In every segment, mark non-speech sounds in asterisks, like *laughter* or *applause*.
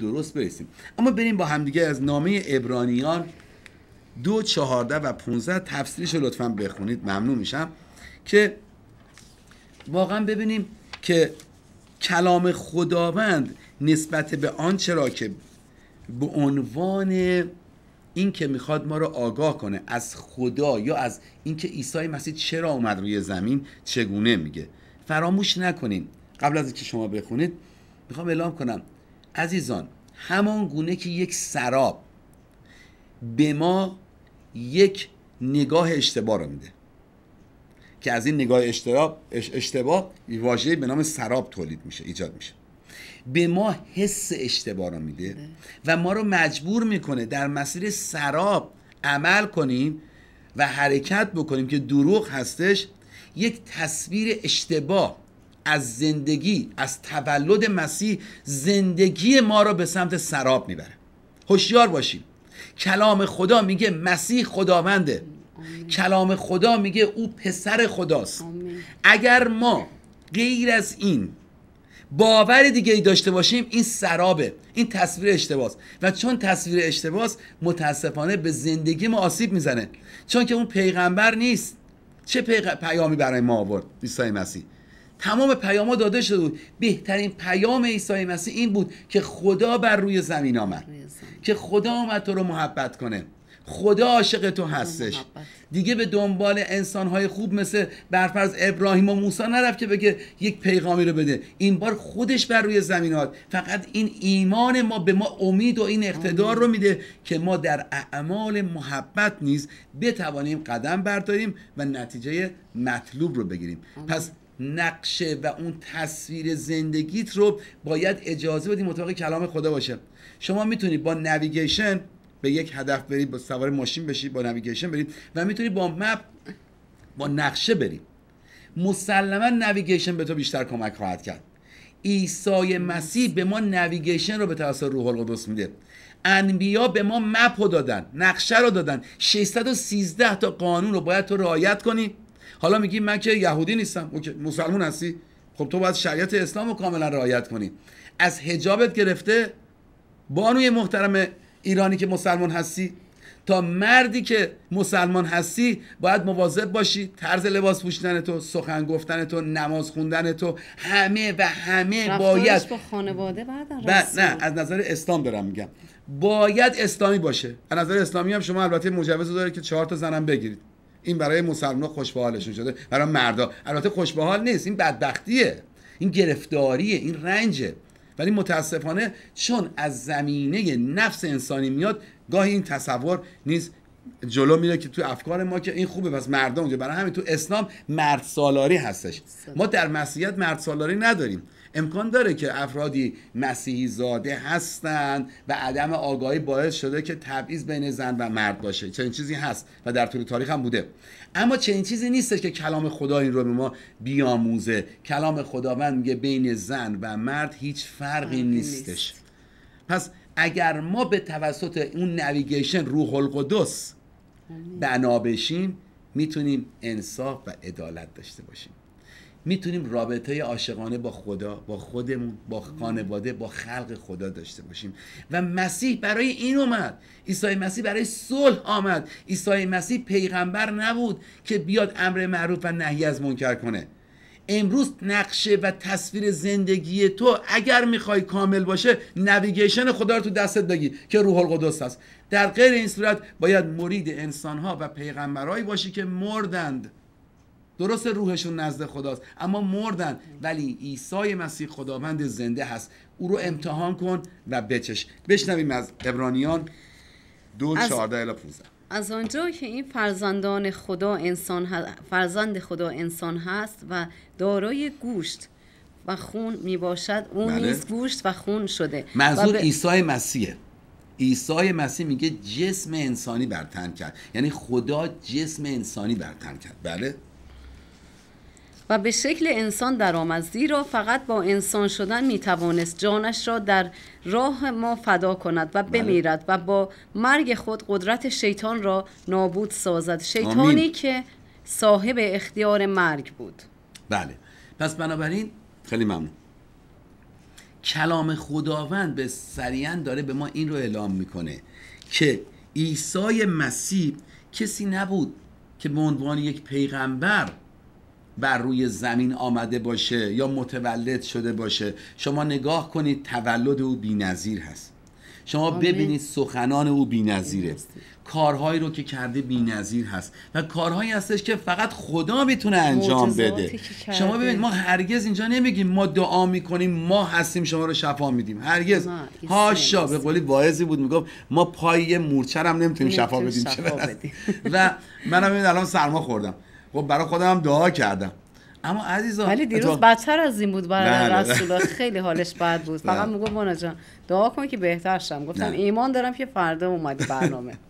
درست برسیم اما بریم با همدیگه از نامه ابرانیان دو چهارده و 15 تفسیرش رو لطفا بخونید ممنون میشم که واقعا ببینیم که کلام خداوند نسبت به آنچه را که به عنوان این که میخواد ما رو آگاه کنه از خدا یا از اینکه عیسی مسیح چرا اومد روی زمین چگونه میگه فراموش نکنین قبل از اینکه شما بخونید میخوام اعلام کنم عزیزان همان گونه که یک سراب به ما یک نگاه اشتباه رو میده که از این نگاه اشتباه اشتباه واژه به نام سراب تولید میشه ایجاد میشه به ما حس اشتباه رو میده و ما رو مجبور میکنه در مسیر سراب عمل کنیم و حرکت بکنیم که دروغ هستش یک تصویر اشتباه از زندگی از تولد مسیح زندگی ما را به سمت سراب میبره هوشیار باشیم کلام خدا میگه مسیح خداونده کلام خدا میگه او پسر خداست اگر ما غیر از این باور دیگه ای داشته باشیم این سرابه این تصویر اشتباس و چون تصویر اشتباس متاسفانه به زندگی ما آسیب میزنه چون که اون پیغمبر نیست چه پیامی برای ما آورد عیسی مسیح تمام پیام داده شده بود بهترین پیام عیسی مسیح این بود که خدا بر روی زمین آمد که خدا آمد تو رو محبت کنه خدا عاشق تو هستش دیگه به دنبال های خوب مثل برفرز ابراهیم و موسی نرفت که بگه یک پیغامی رو بده این بار خودش بر روی زمین آد فقط این ایمان ما به ما امید و این اقتدار رو میده که ما در اعمال محبت نیز بتوانیم قدم برداریم و نتیجه مطلوب رو بگیریم پس نقشه و اون تصویر زندگیت رو باید اجازه بدی مطابق کلام خدا باشه شما میتونید با نویگیشن به یک هدف برید با سوار ماشین بشید با نویگیشن برید و میتونید با مپ با نقشه برید مسلما نویگیشن به تو بیشتر کمک خواهد کرد عیسی مسیح به ما نویگیشن رو به توسط روح القدس میده انبیا به ما مپ رو دادن نقشه رو دادن 613 تا قانون رو باید تو رعایت کنی حالا میگی من که یهودی نیستم مسلمان هستی خب تو باید شریعت اسلام رو کاملا رعایت کنی از حجابت گرفته بانوی محترم ایرانی که مسلمان هستی تا مردی که مسلمان هستی باید مواظب باشی طرز لباس پوشیدن تو سخن گفتن تو نماز خوندن تو همه و همه باید با خانواده بعد نه از نظر اسلام دارم میگم باید اسلامی باشه از نظر اسلامی هم شما البته مجوز داره که چهار تا زنم بگیرید این برای مسلمان خوشبحالشون شده برای مردا البته خوشبحال نیست این بدبختیه این گرفتاریه این رنجه ولی متاسفانه چون از زمینه نفس انسانی میاد گاهی این تصور نیست جلو میره که تو افکار ما که این خوبه بس مردم اونجا برای همین تو اسلام مرد سالاری هستش ما در مسیحیت مرد سالاری نداریم امکان داره که افرادی مسیحی زاده هستند و عدم آگاهی باعث شده که تبعیض بین زن و مرد باشه چنین چیزی هست و در طول تاریخ هم بوده اما چنین چیزی نیستش که کلام خدا این رو به ما بیاموزه کلام خداوند میگه بین زن و مرد هیچ فرقی نیستش پس اگر ما به توسط اون نویگیشن روح القدس بنا بشیم میتونیم انصاف و عدالت داشته باشیم میتونیم رابطه عاشقانه با خدا با خودمون با خانواده با خلق خدا داشته باشیم و مسیح برای این اومد عیسی مسیح برای صلح آمد عیسی مسیح پیغمبر نبود که بیاد امر معروف و نهی از منکر کنه امروز نقشه و تصویر زندگی تو اگر میخوای کامل باشه نویگیشن خدا رو تو دستت بگی که روح القدس هست در غیر این صورت باید مرید انسانها و پیغمبرهایی باشی که مردند درست روحشون نزد خداست اما مردن ولی عیسی مسیح خداوند زنده هست او رو امتحان کن و بچش بشنویم از عبرانیان دو از... 14 از آنجا که این فرزندان خدا انسان فرزند خدا انسان هست و دارای گوشت و خون می باشد او بله. نیز گوشت و خون شده منظور عیسی مسیحه عیسی مسیح میگه جسم انسانی برتن کرد یعنی خدا جسم انسانی برتن کرد بله و به شکل انسان در درآمد زیرا فقط با انسان شدن می توانست جانش را در راه ما فدا کند و بله. بمیرد و با مرگ خود قدرت شیطان را نابود سازد شیطانی که صاحب اختیار مرگ بود بله پس بنابراین خیلی ممنون کلام خداوند به سریعا داره به ما این رو اعلام میکنه که عیسی مسیح کسی نبود که به عنوان یک پیغمبر بر روی زمین آمده باشه یا متولد شده باشه شما نگاه کنید تولد او بینظیر هست شما ببینید سخنان او نظیره کارهایی رو که کرده بینظیر هست و کارهایی هستش که فقط خدا میتونه انجام بده شما ببینید ما هرگز اینجا نمیگیم ما دعا میکنیم ما هستیم شما رو شفا میدیم هرگز هاشا به قولی واعظی بود میگفت ما پای مورچه هم نمیتونیم شفا بدیم و منم الان سرما خوردم خب برای خودم دعا کردم اما عزیزان ولی دیروز بدتر از این بود برای رسول خیلی حالش بد بود فقط میگو مونا جان دعا کن که بهتر شم گفتم ایمان دارم که فردا اومدی برنامه *laughs*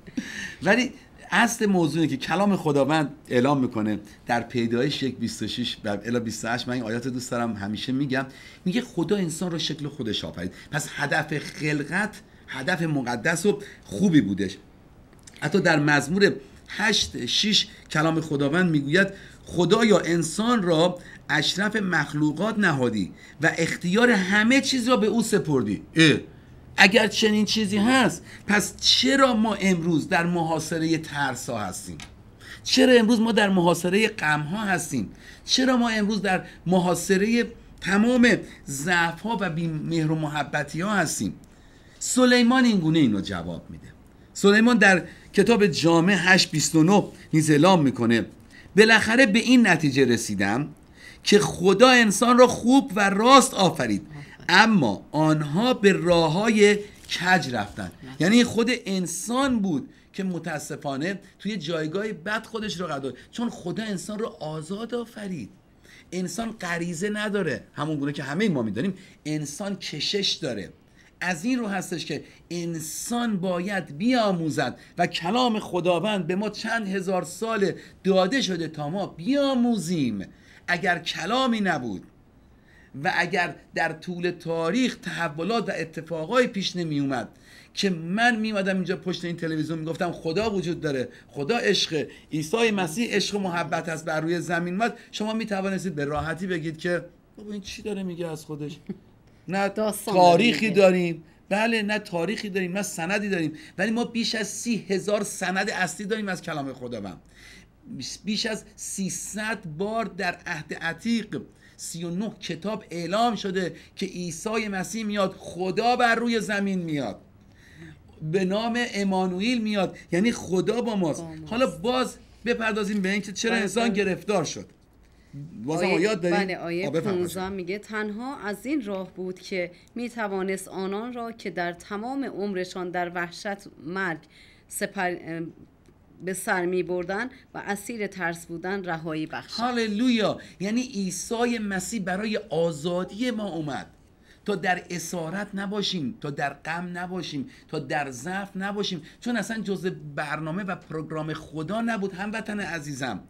ولی اصل موضوع که کلام خداوند اعلام میکنه در پیدایش یک 26 و الا 28 من این آیات دوست دارم همیشه میگم میگه خدا انسان رو شکل خودش آفرید پس هدف خلقت هدف مقدس و خوبی بودش حتی در مزمور هشت شیش کلام خداوند میگوید خدا یا انسان را اشرف مخلوقات نهادی و اختیار همه چیز را به او سپردی اه. اگر چنین چیزی هست پس چرا ما امروز در محاصره ترسا هستیم چرا امروز ما در محاصره غم ها هستیم چرا ما امروز در محاصره تمام ضعف ها و مهر و محبتی ها هستیم سلیمان این گونه اینو جواب میده سلیمان در کتاب جامع 829 نیز اعلام میکنه بالاخره به این نتیجه رسیدم که خدا انسان را خوب و راست آفرید اما آنها به راه های کج رفتن یعنی خود انسان بود که متاسفانه توی جایگاه بد خودش رو قرار چون خدا انسان رو آزاد آفرید انسان غریزه نداره همون گونه که همه ما میدانیم انسان کشش داره از این رو هستش که انسان باید بیاموزد و کلام خداوند به ما چند هزار سال داده شده تا ما بیاموزیم اگر کلامی نبود و اگر در طول تاریخ تحولات و اتفاقای پیش نمی اومد که من میمدم اینجا پشت این تلویزیون میگفتم خدا وجود داره خدا عشق عیسی مسیح عشق و محبت است بر روی زمین مد شما می به راحتی بگید که بابا این چی داره میگه از خودش نه تاریخی داریم بله نه تاریخی داریم نه سندی داریم ولی ما بیش از سی هزار سند اصلی داریم از کلام خداوند بیش از 300 بار در عهد عتیق 39 کتاب اعلام شده که عیسی مسیح میاد خدا بر روی زمین میاد به نام امانوئیل میاد یعنی خدا با ماست حالا باز بپردازیم به اینکه چرا بله، انسان بله. گرفتار شد بازم آیه یاد بله آیه 15 میگه تنها از این راه بود که میتوانست آنان را که در تمام عمرشان در وحشت مرگ سپر به سر می بردن و اسیر ترس بودن رهایی بخشد هاللویا یعنی عیسی مسیح برای آزادی ما اومد تا در اسارت نباشیم تا در غم نباشیم تا در ضعف نباشیم چون اصلا جز برنامه و پروگرام خدا نبود هموطن عزیزم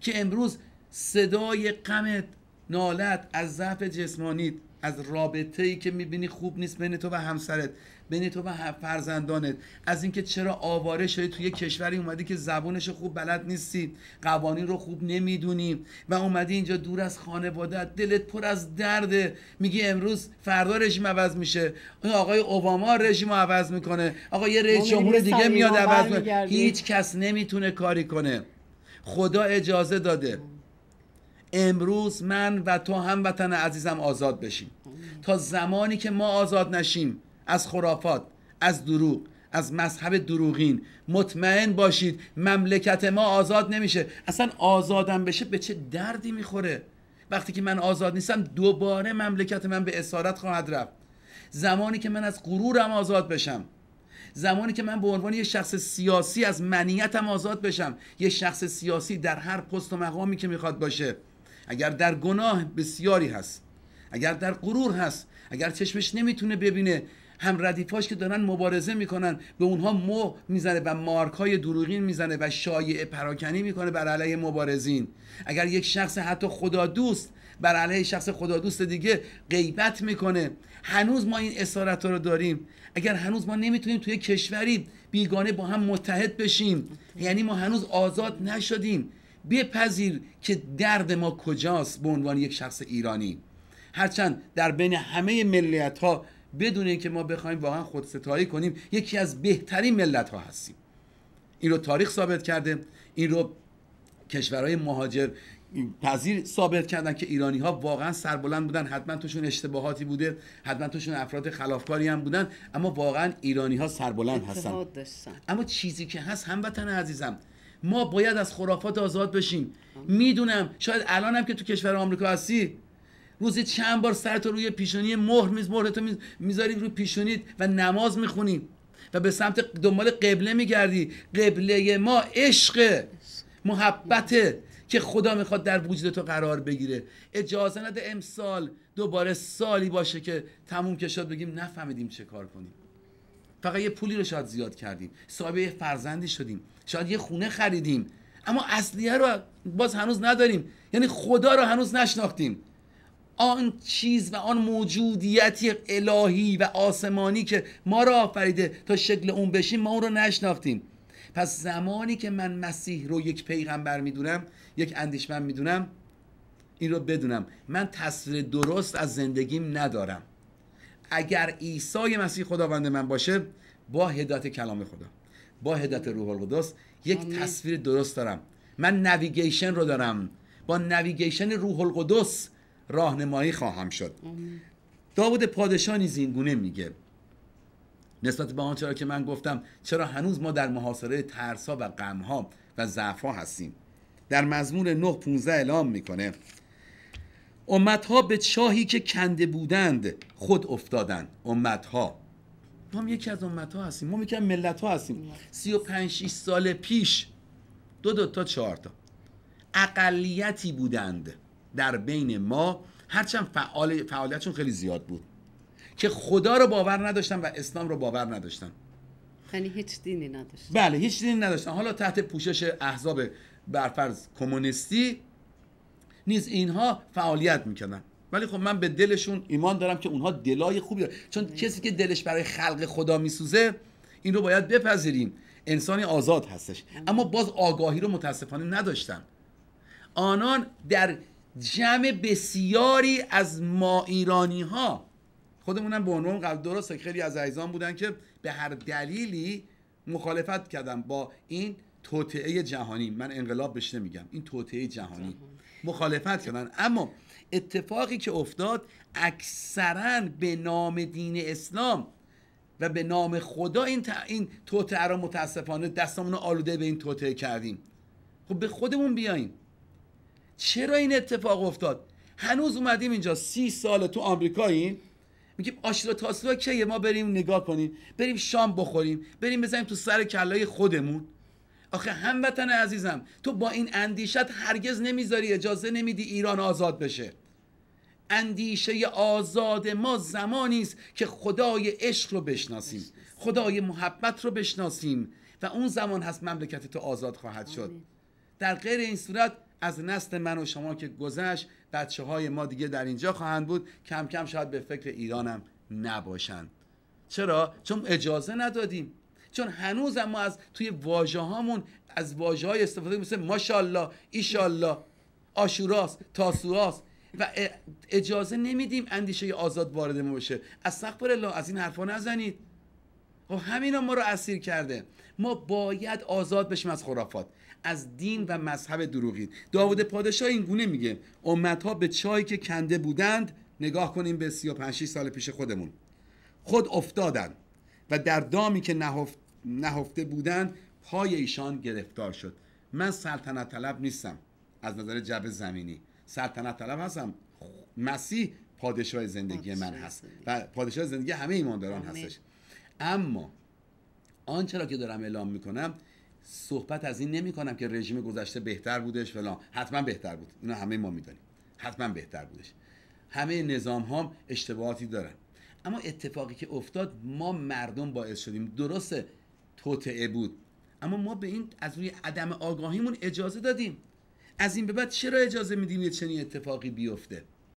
که امروز صدای قمت، نالت از ضعف جسمانیت از رابطه ای که میبینی خوب نیست بین تو و همسرت بین تو و فرزندانت از اینکه چرا آواره شدی توی کشوری اومدی که زبانش خوب بلد نیستی قوانین رو خوب نمیدونی و اومدی اینجا دور از خانوادت دلت پر از درده میگی امروز فردا رژیم عوض میشه آقای اوباما رژیم رو عوض میکنه آقا یه رئیس جمهور دیگه میاد عوض میکنه هیچ کس نمیتونه کاری کنه خدا اجازه داده امروز من و تو هم عزیزم آزاد بشیم تا زمانی که ما آزاد نشیم از خرافات از دروغ از مذهب دروغین مطمئن باشید مملکت ما آزاد نمیشه اصلا آزادم بشه به چه دردی میخوره وقتی که من آزاد نیستم دوباره مملکت من به اسارت خواهد رفت زمانی که من از غرورم آزاد بشم زمانی که من به عنوان یه شخص سیاسی از منیتم آزاد بشم یه شخص سیاسی در هر پست و مقامی که میخواد باشه اگر در گناه بسیاری هست اگر در غرور هست اگر چشمش نمیتونه ببینه هم ردیفاش که دارن مبارزه میکنن به اونها مو میزنه و مارک های دروغین میزنه و شایعه پراکنی میکنه بر علیه مبارزین اگر یک شخص حتی خدا دوست بر علیه شخص خدا دوست دیگه غیبت میکنه هنوز ما این اسارت رو داریم اگر هنوز ما نمیتونیم توی کشوری بیگانه با هم متحد بشیم یعنی ما هنوز آزاد نشدیم بپذیر که درد ما کجاست به عنوان یک شخص ایرانی هرچند در بین همه ملیت ها بدون اینکه ما بخوایم واقعا خودستایی کنیم یکی از بهترین ملت ها هستیم این رو تاریخ ثابت کرده این رو کشورهای مهاجر پذیر ثابت کردن که ایرانی ها واقعا سربلند بودن حتما توشون اشتباهاتی بوده حتما توشون افراد خلافکاری هم بودن اما واقعا ایرانی ها سربلند هستن اما چیزی که هست هموطن عزیزم ما باید از خرافات آزاد بشیم میدونم شاید الانم که تو کشور آمریکا هستی روزی چند بار سرت روی پیشونی مهر میز مهرتو میذاری روی پیشونیت و نماز میخونی و به سمت دنبال قبله میگردی قبله ما عشق محبته که خدا میخواد در وجود تو قرار بگیره اجازه نده امسال دوباره سالی باشه که تموم کشاد بگیم نفهمیدیم چه کار کنیم فقط یه پولی رو شاید زیاد کردیم صاحب فرزندی شدیم شاید یه خونه خریدیم اما اصلیه رو باز هنوز نداریم یعنی خدا رو هنوز نشناختیم آن چیز و آن موجودیتی الهی و آسمانی که ما را آفریده تا شکل اون بشیم ما اون رو نشناختیم پس زمانی که من مسیح رو یک پیغمبر میدونم یک اندیشمند میدونم این رو بدونم من تصویر درست از زندگیم ندارم اگر عیسی مسیح خداوند من باشه با هدایت کلام خدا با هدایت روح القدس یک تصویر درست دارم من نویگیشن رو دارم با نویگیشن روح القدس راهنمایی خواهم شد پادشاه داود پادشاهی زینگونه میگه نسبت به آنچه که من گفتم چرا هنوز ما در محاصره ترسا و غمها و ضعفها هستیم در مزمور 9 15 اعلام میکنه امتها به چاهی که کنده بودند خود افتادند امتها ما هم یکی از امت ها هستیم ما یکی از ملت ها هستیم 35 6 سال پیش دو دو تا چهار تا اقلیتی بودند در بین ما هرچند فعال فعالیتشون خیلی زیاد بود که خدا رو باور نداشتن و اسلام رو باور نداشتن یعنی هیچ دینی نداشتن بله هیچ دینی نداشتن حالا تحت پوشش احزاب برفرض کمونیستی نیز اینها فعالیت میکنن ولی خب من به دلشون ایمان دارم که اونها دلای خوبی دارن چون کسی که دلش برای خلق خدا میسوزه این رو باید بپذیریم انسانی آزاد هستش اما باز آگاهی رو متاسفانه نداشتن آنان در جمع بسیاری از ما ایرانی ها خودمونم به عنوان قبل درسته خیلی از عزیزان بودن که به هر دلیلی مخالفت کردم با این توطعه جهانی من انقلاب بهش نمیگم این توطعه جهانی مخالفت کردن اما اتفاقی که افتاد اکثرا به نام دین اسلام و به نام خدا این, این توطعه را متاسفانه دستمون آلوده به این توطعه کردیم خب به خودمون بیاییم چرا این اتفاق افتاد هنوز اومدیم اینجا سی سال تو آمریکاییم میگیم آشرا تاسرا کیه ما بریم نگاه کنیم بریم شام بخوریم بریم بزنیم تو سر کلای خودمون آخه هموطن عزیزم تو با این اندیشت هرگز نمیذاری اجازه نمیدی ایران آزاد بشه اندیشه آزاد ما زمانی است که خدای عشق رو بشناسیم خدای محبت رو بشناسیم و اون زمان هست مملکت تو آزاد خواهد شد در غیر این صورت از نسل من و شما که گذشت بچه های ما دیگه در اینجا خواهند بود کم کم شاید به فکر ایرانم نباشند چرا؟ چون اجازه ندادیم چون هنوز ما از توی واجه هامون از واجه های استفاده مثل ماشالله ایشالله آشوراست تاسوراست و اجازه نمیدیم اندیشه آزاد وارد ما بشه از الله از این حرفا نزنید خب همینا ما رو اسیر کرده ما باید آزاد بشیم از خرافات از دین و مذهب دروغین داوود پادشاه این گونه میگه امتها به چای که کنده بودند نگاه کنیم به 35 سال پیش خودمون خود افتادند و در دامی که نهفت نهفته بودند پای ایشان گرفتار شد من سلطنت طلب نیستم از نظر جبه زمینی سلطنت طلب هستم مسیح پادشاه زندگی من هست و پادشاه زندگی همه ایمانداران هستش اما آنچه را که دارم اعلام میکنم صحبت از این نمی کنم که رژیم گذشته بهتر بودش فلان حتما بهتر بود اینا همه ما میدانیم حتما بهتر بودش همه نظام ها اشتباهاتی دارن اما اتفاقی که افتاد ما مردم باعث شدیم درست توتعه بود اما ما به این از روی عدم آگاهیمون اجازه دادیم از این به بعد چرا اجازه میدیم یه چنین اتفاقی بیفته